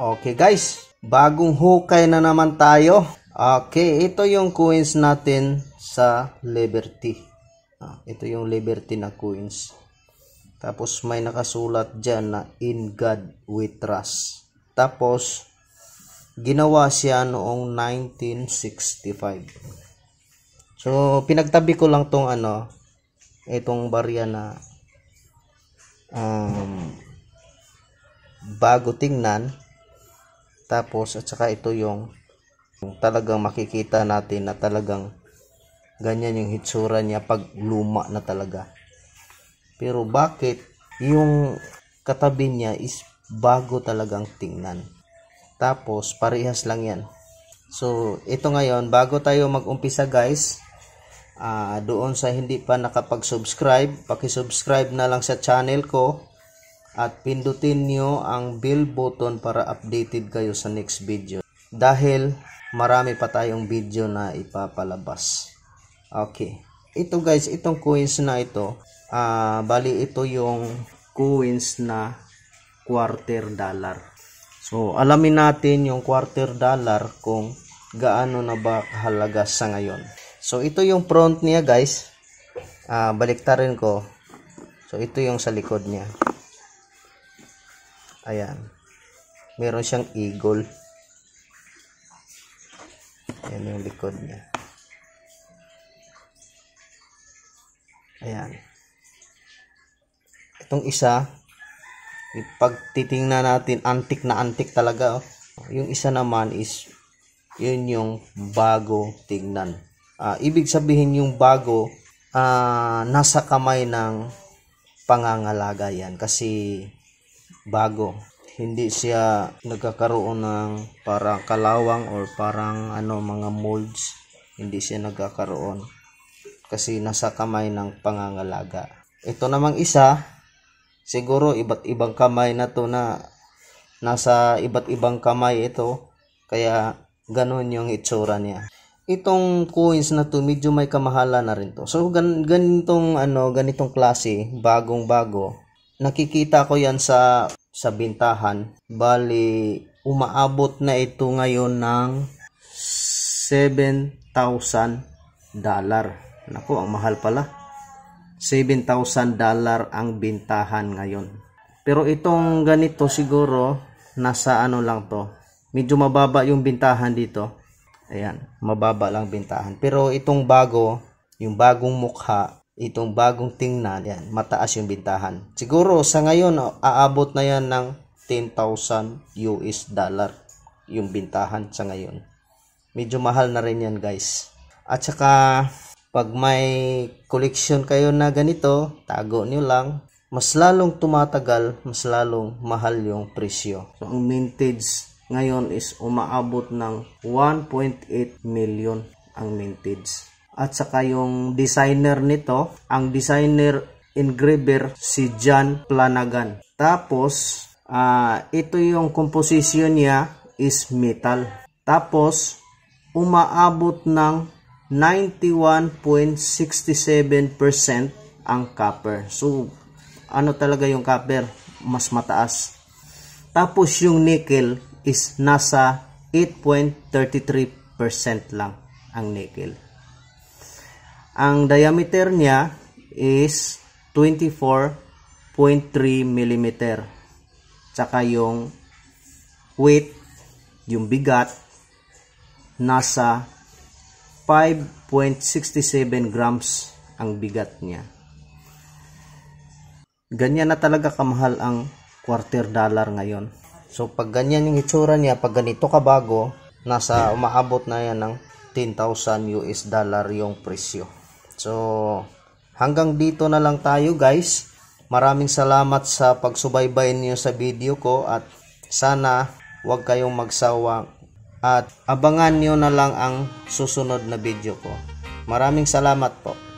Okay guys, bagong hukay na naman tayo. Okay, ito yung coins natin sa Liberty. Ah, ito yung Liberty na coins. Tapos may nakasulat dyan na In God We Trust. Tapos, ginawa siya noong 1965. So, pinagtabi ko lang tong ano, itong barya na um, bago tingnan tapos, at saka ito yung, yung talagang makikita natin na talagang ganyan yung hitsura niya pag luma na talaga. Pero bakit yung katabi niya is bago talagang tingnan. Tapos, parehas lang yan. So, ito ngayon, bago tayo mag-umpisa guys, uh, doon sa hindi pa nakapag-subscribe, paki-subscribe na lang sa channel ko at pindutin nyo ang bell button para updated kayo sa next video dahil marami pa tayong video na ipapalabas okay ito guys itong coins na ito uh, bali ito yung coins na quarter dollar so alamin natin yung quarter dollar kung gaano na ba kahalaga sa ngayon so ito yung front niya guys uh, baliktarin ko so ito yung sa likod niya Ayan. Meron siyang eagle. Ayan yung likod niya. Ayan. Itong isa, pag titingnan natin, antik na antik talaga. Oh. Yung isa naman is, yun yung bago tingnan. Uh, ah, ibig sabihin yung bago, uh, nasa kamay ng pangangalaga yan. Kasi bago hindi siya nagkakaroon ng parang kalawang or parang ano mga molds hindi siya nagkakaroon kasi nasa kamay ng pangangalaga ito namang isa siguro iba't ibang kamay na to na nasa iba't ibang kamay ito kaya ganun yung itsura niya itong coins na to medyo may kamahala na rin to so gan ganitong ano ganitong klase bagong bago nakikita ko yan sa sa bintahan. Bali, umaabot na ito ngayon ng 7,000 dollar. Nako, ang mahal pala. 7,000 dollar ang bintahan ngayon. Pero itong ganito siguro, nasa ano lang to. Medyo mababa yung bintahan dito. Ayan, mababa lang bintahan. Pero itong bago, yung bagong mukha, itong bagong tingnan, yan, mataas yung bintahan. Siguro sa ngayon, aabot na yan ng 10,000 US dollar yung bintahan sa ngayon. Medyo mahal na rin yan guys. At saka, pag may collection kayo na ganito, tago nyo lang. Mas lalong tumatagal, mas lalong mahal yung presyo. So, ang mintage ngayon is umaabot ng 1.8 million ang mintage at saka yung designer nito, ang designer engraver si John Planagan. Tapos, uh, ito yung composition niya is metal. Tapos, umaabot ng 91.67% ang copper. So, ano talaga yung copper? Mas mataas. Tapos, yung nickel is nasa 8.33% lang ang nickel. Ang diameter niya is 24.3 mm. Tsaka yung weight, yung bigat, nasa 5.67 grams ang bigat niya. Ganyan na talaga kamahal ang quarter dollar ngayon. So pag ganyan yung itsura niya, pag ganito kabago, nasa umaabot na yan ng 10,000 US dollar yung presyo. So, hanggang dito na lang tayo guys. Maraming salamat sa pagsubaybay niyo sa video ko at sana huwag kayong magsawa at abangan niyo na lang ang susunod na video ko. Maraming salamat po.